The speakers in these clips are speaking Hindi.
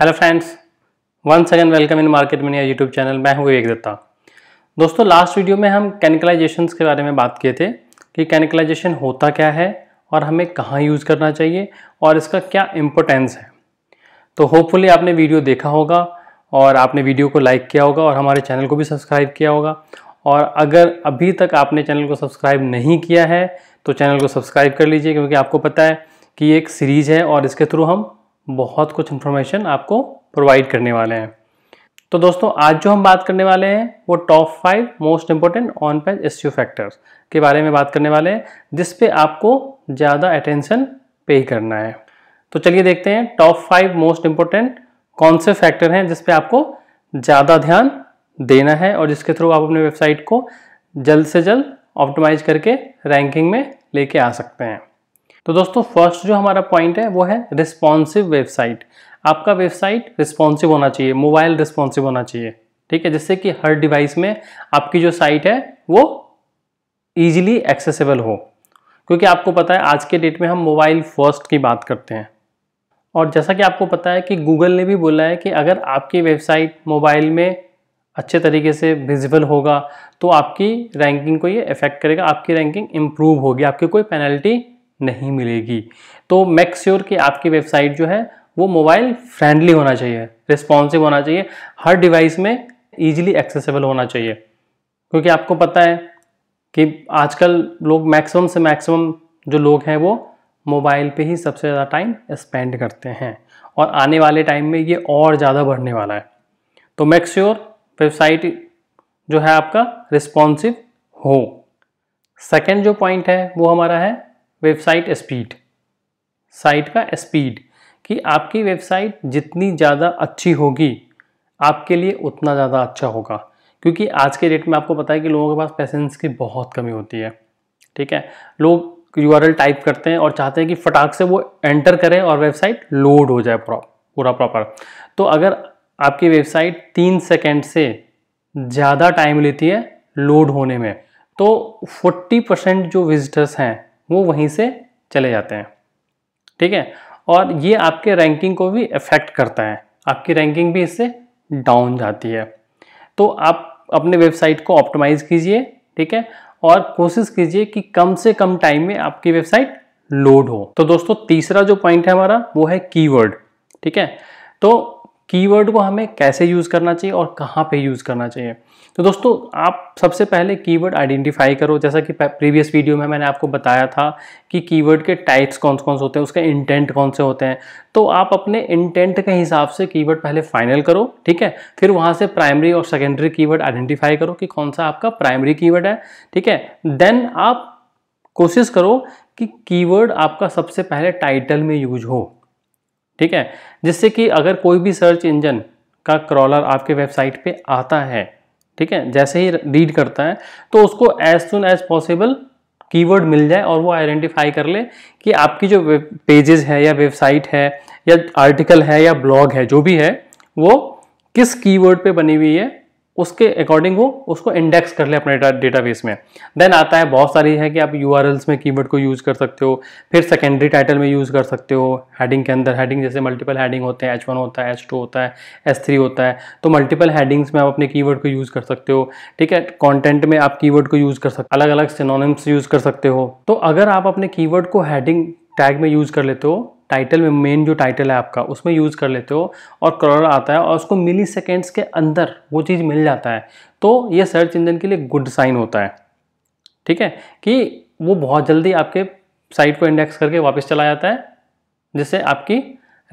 hello friends one second welcome in market mania YouTube channel मैं हूँ विवेक दत्ता दोस्तों लास्ट वीडियो में हम कैनिकलाइजेशन के बारे में बात किए थे कि कैनिकलाइजेशन होता क्या है और हमें कहाँ यूज़ करना चाहिए और इसका क्या इम्पोर्टेंस है तो होपफुली आपने वीडियो देखा होगा और आपने वीडियो को लाइक किया होगा और हमारे चैनल को भी सब्सक्राइब किया होगा और अगर अभी तक आपने चैनल को सब्सक्राइब नहीं किया है तो चैनल को सब्सक्राइब कर लीजिए क्योंकि आपको पता है कि एक सीरीज़ है और इसके थ्रू हम बहुत कुछ इन्फॉर्मेशन आपको प्रोवाइड करने वाले हैं तो दोस्तों आज जो हम बात करने वाले हैं वो top five most important on page SEO factors के बारे में बात करने वाले हैं जिस पे आपको ज़्यादा अटेंशन पे करना है तो चलिए देखते हैं टॉप फाइव मोस्ट इंपॉर्टेंट कौन से फैक्टर हैं जिस पे आपको ज़्यादा ध्यान देना है और जिसके थ्रू आप अपने वेबसाइट को जल्द से जल्द ऑप्टिमाइज करके रैंकिंग में लेके आ सकते हैं तो दोस्तों फर्स्ट जो हमारा पॉइंट है वो है रिस्पॉन्सिव वेबसाइट आपका वेबसाइट रिस्पॉन्सिव होना चाहिए मोबाइल रिस्पॉन्सिव होना चाहिए ठीक है जिससे कि हर डिवाइस में आपकी जो साइट है वो ईजिली एक्सेसिबल हो क्योंकि आपको पता है आज के डेट में हम मोबाइल फर्स्ट की बात करते हैं और जैसा कि आपको पता है कि गूगल ने भी बोला है कि अगर आपकी वेबसाइट मोबाइल में अच्छे तरीके से विजिबल होगा तो आपकी रैंकिंग को ये इफेक्ट करेगा आपकी रैंकिंग इम्प्रूव होगी आपकी कोई पेनल्टी नहीं मिलेगी तो मेक श्योर कि आपकी वेबसाइट जो है वो मोबाइल फ्रेंडली होना चाहिए रिस्पॉन्सिव होना चाहिए हर डिवाइस में ईजिली एक्सेसिबल होना चाहिए क्योंकि आपको पता है कि आजकल लोग मैक्सिमम से मैक्सिमम जो लोग हैं वो मोबाइल पे ही सबसे ज़्यादा टाइम स्पेंड करते हैं और आने वाले टाइम में ये और ज़्यादा बढ़ने वाला है तो मेक श्योर वेबसाइट जो है आपका रिस्पॉन्सिव हो सेकेंड जो पॉइंट है वो हमारा है वेबसाइट स्पीड साइट का स्पीड कि आपकी वेबसाइट जितनी ज़्यादा अच्छी होगी आपके लिए उतना ज़्यादा अच्छा होगा क्योंकि आज के डेट में आपको पता है कि लोगों के पास पैसेंस की बहुत कमी होती है ठीक है लोग यू टाइप करते हैं और चाहते हैं कि फटाक से वो एंटर करें और वेबसाइट लोड हो जाए पूरा प्रॉपर तो अगर आपकी वेबसाइट तीन सेकेंड से ज़्यादा टाइम लेती है लोड होने में तो 40 परसेंट जो विजिटर्स हैं वो वहीं से चले जाते हैं ठीक है और ये आपके रैंकिंग को भी अफेक्ट करता है आपकी रैंकिंग भी इससे डाउन जाती है तो आप अपने वेबसाइट को ऑप्टिमाइज़ कीजिए ठीक है और कोशिश कीजिए कि कम से कम टाइम में आपकी वेबसाइट लोड हो तो दोस्तों तीसरा जो पॉइंट है हमारा वो है कीवर्ड ठीक है तो कीवर्ड को हमें कैसे यूज़ करना चाहिए और कहाँ पे यूज़ करना चाहिए तो दोस्तों आप सबसे पहले कीवर्ड आइडेंटिफाई करो जैसा कि प्रीवियस वीडियो में मैंने आपको बताया था कि कीवर्ड के टाइप्स कौन कौन से होते हैं उसके इंटेंट कौन से होते हैं तो आप अपने इंटेंट के हिसाब से कीवर्ड पहले फाइनल करो ठीक है फिर वहाँ से प्राइमरी और सेकेंडरी कीवर्ड आइडेंटिफाई करो कि कौन सा आपका प्राइमरी कीवर्ड है ठीक है देन आप कोशिश करो कि कीवर्ड आपका सबसे पहले टाइटल में यूज हो ठीक है जिससे कि अगर कोई भी सर्च इंजन का क्रॉलर आपके वेबसाइट पे आता है ठीक है जैसे ही रीड करता है तो उसको as soon as possible keyword मिल जाए और वो आइडेंटिफाई कर ले कि आपकी जो वेब पेजेस है या वेबसाइट है या आर्टिकल है या ब्लॉग है जो भी है वो किस कीवर्ड पे बनी हुई है उसके अकॉर्डिंग वो उसको इंडेक्स कर ले अपने डेटाबेस में देन आता है बहुत सारी है कि आप यू में कीवर्ड को यूज़ कर सकते हो फिर सेकेंडरी टाइटल में यूज़ कर सकते हो हैडिंग के अंदर हैडिंग जैसे मल्टीपल हैडिंग होते हैं एच होता है एच होता है एच होता है तो मल्टीपल हैडिंग्स में आप अपने की को यूज़ कर सकते हो ठीक है कॉन्टेंट में आप की को यूज़ कर सकते अलग अलग सिनोनिम्स यूज़ कर सकते हो तो अगर आप अपने की को हैडिंग टैग में यूज़ कर लेते हो टाइटल में मेन जो टाइटल है आपका उसमें यूज़ कर लेते हो और क्रॉलर आता है और उसको मिली सेकेंड्स के अंदर वो चीज़ मिल जाता है तो ये सर्च इंजन के लिए गुड साइन होता है ठीक है कि वो बहुत जल्दी आपके साइट को इंडेक्स करके वापस चला जाता है जिससे आपकी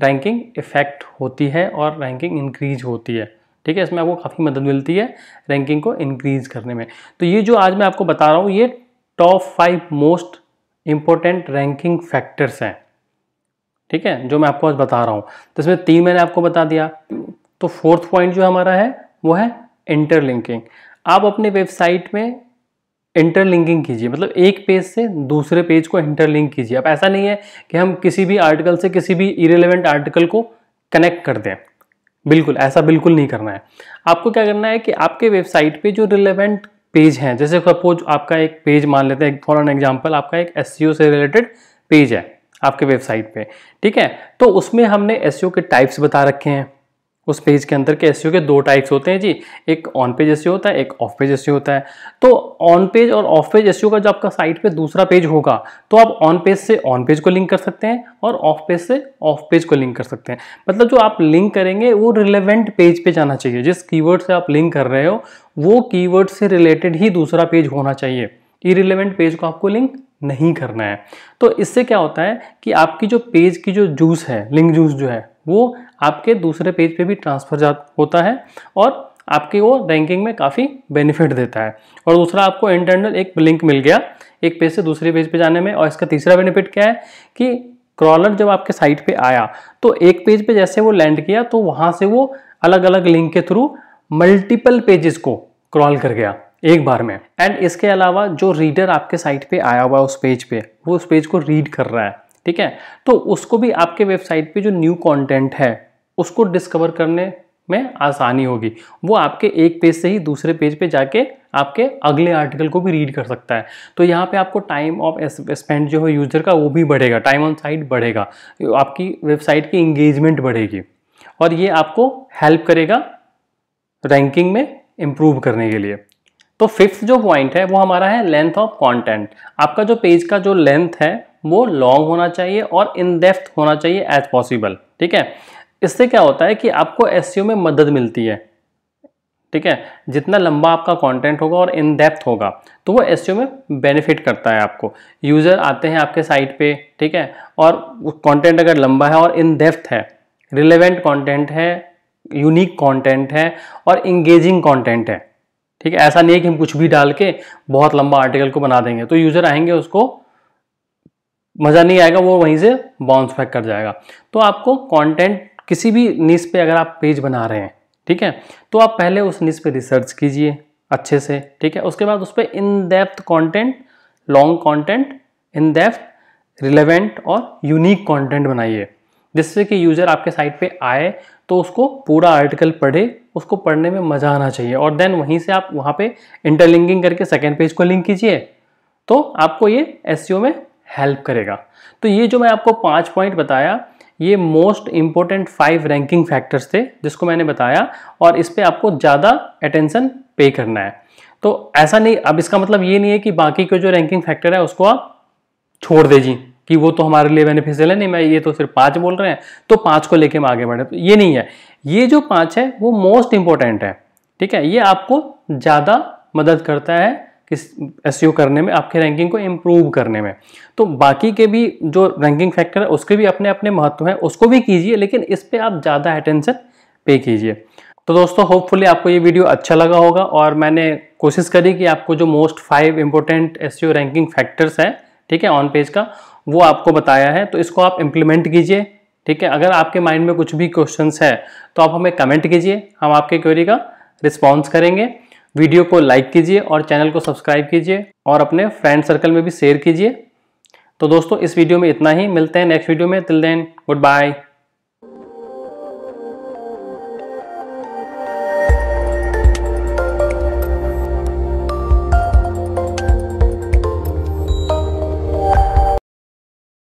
रैंकिंग इफेक्ट होती है और रैंकिंग इंक्रीज होती है ठीक है इसमें आपको काफ़ी मदद मिलती है रैंकिंग को इंक्रीज करने में तो ये जो आज मैं आपको बता रहा हूँ ये top five most important ranking factors हैं ठीक है जो मैं आपको आज बता रहा हूँ तो इसमें तीन मैंने आपको बता दिया तो फोर्थ पॉइंट जो हमारा है वो है इंटरलिंकिंग आप अपने वेबसाइट में इंटरलिंकिंग कीजिए मतलब एक पेज से दूसरे पेज को इंटरलिंक कीजिए अब ऐसा नहीं है कि हम किसी भी आर्टिकल से किसी भी इरेलीवेंट आर्टिकल को कनेक्ट कर दें बिल्कुल ऐसा बिल्कुल नहीं करना है आपको क्या करना है कि आपके वेबसाइट पे जो रिलेवेंट पेज हैं जैसे सपोज आपका एक पेज मान लेते हैं फॉर एन एग्जाम्पल आपका एक एस से रिलेटेड पेज है आपके वेबसाइट पे ठीक है तो उसमें हमने एस e के टाइप्स बता रखे हैं उस पेज के अंदर के एस e के दो टाइप्स होते हैं जी एक ऑन पेज एस होता है एक ऑफ पेज एस होता है तो ऑन पेज और ऑफ पेज एस का जो आपका साइट पे दूसरा पेज होगा तो आप ऑन पेज से ऑन पेज को लिंक कर सकते हैं और ऑफ पेज से ऑफ पेज को लिंक कर सकते हैं मतलब जो आप लिंक करेंगे वो रिलेवेंट पेज पे जाना चाहिए जिस की से आप लिंक कर रहे हो वो कीवर्ड से रिलेटेड ही दूसरा पेज होना चाहिए इरिलेवेंट पेज को आपको लिंक नहीं करना है तो इससे क्या होता है कि आपकी जो पेज की जो जूस है लिंक जूस जो है वो आपके दूसरे पेज पे भी ट्रांसफ़र जा होता है और आपकी वो रैंकिंग में काफ़ी बेनिफिट देता है और दूसरा आपको इंटरनल एक लिंक मिल गया एक पेज से दूसरे पेज पे जाने में और इसका तीसरा बेनिफिट क्या है कि क्रॉलर जब आपके साइट पे आया तो एक पेज पे जैसे वो लैंड किया तो वहाँ से वो अलग अलग लिंक के थ्रू मल्टीपल पेजेस को क्रॉल कर गया एक बार में एंड इसके अलावा जो रीडर आपके साइट पे आया हुआ है उस पेज पे वो उस पेज को रीड कर रहा है ठीक है तो उसको भी आपके वेबसाइट पे जो न्यू कंटेंट है उसको डिस्कवर करने में आसानी होगी वो आपके एक पेज से ही दूसरे पेज पे जाके आपके अगले आर्टिकल को भी रीड कर सकता है तो यहाँ पे आपको टाइम ऑफ स्पेंड जो है यूज़र का वो भी बढ़ेगा टाइम ऑन साइट बढ़ेगा आपकी वेबसाइट की इंगेजमेंट बढ़ेगी और ये आपको हेल्प करेगा रैंकिंग में इम्प्रूव करने के लिए तो फिफ्थ जो पॉइंट है वो हमारा है लेंथ ऑफ कंटेंट आपका जो पेज का जो लेंथ है वो लॉन्ग होना चाहिए और इन डेप्थ होना चाहिए एज पॉसिबल ठीक है इससे क्या होता है कि आपको एस e में मदद मिलती है ठीक है जितना लंबा आपका कंटेंट होगा और इन डेप्थ होगा तो वो एस e में बेनिफिट करता है आपको यूज़र आते हैं आपके साइट पे ठीक है और कंटेंट अगर लंबा है और इन डेप्थ है रिलेवेंट कंटेंट है यूनिक कंटेंट है और इंगेजिंग कंटेंट है ठीक है ऐसा नहीं है कि हम कुछ भी डाल के बहुत लंबा आर्टिकल को बना देंगे तो यूजर आएंगे उसको मज़ा नहीं आएगा वो वहीं से बाउंस बैक कर जाएगा तो आपको कंटेंट किसी भी नीस पे अगर आप पेज बना रहे हैं ठीक है तो आप पहले उस नीस पे रिसर्च कीजिए अच्छे से ठीक है उसके बाद उस पर in depth content long content in depth relevant और यूनिक कॉन्टेंट बनाइए जिससे कि यूज़र आपके साइट पे आए तो उसको पूरा आर्टिकल पढ़े उसको पढ़ने में मज़ा आना चाहिए और देन वहीं से आप वहाँ पे इंटरलिंकिंग करके सेकेंड पेज को लिंक कीजिए तो आपको ये एस e में हेल्प करेगा तो ये जो मैं आपको पाँच पॉइंट बताया ये most important five ranking factors थे जिसको मैंने बताया और इस पर आपको ज़्यादा अटेंशन पे करना है तो ऐसा नहीं अब इसका मतलब ये नहीं है कि बाकी के जो रैंकिंग फैक्टर है उसको आप छोड़ दीजिए कि वो तो हमारे लिए बेनिफिशियल है नहीं मैं ये तो सिर्फ पाँच बोल रहे हैं तो पांच को लेके हम आगे बढ़े तो ये नहीं है ये जो पाँच है वो मोस्ट इम्पोर्टेंट है ठीक है ये आपको ज़्यादा मदद करता है किस एस e करने में आपके रैंकिंग को इम्प्रूव करने में तो बाकी के भी जो रैंकिंग फैक्टर है उसके भी अपने अपने महत्व हैं उसको भी कीजिए लेकिन इस पर आप ज़्यादा अटेंशन पे कीजिए तो दोस्तों होपफुली आपको ये वीडियो अच्छा लगा होगा और मैंने कोशिश करी कि आपको जो most five important SEO ranking factors हैं ठीक है ऑन पेज का वो आपको बताया है तो इसको आप इम्प्लीमेंट कीजिए ठीक है अगर आपके माइंड में कुछ भी क्वेश्चन है तो आप हमें कमेंट कीजिए हम आपके क्वेरी का रिस्पॉन्स करेंगे वीडियो को लाइक कीजिए और चैनल को सब्सक्राइब कीजिए और अपने फ्रेंड सर्कल में भी शेयर कीजिए तो दोस्तों इस वीडियो में इतना ही मिलते हैं नेक्स्ट वीडियो में तिल देन गुड बाय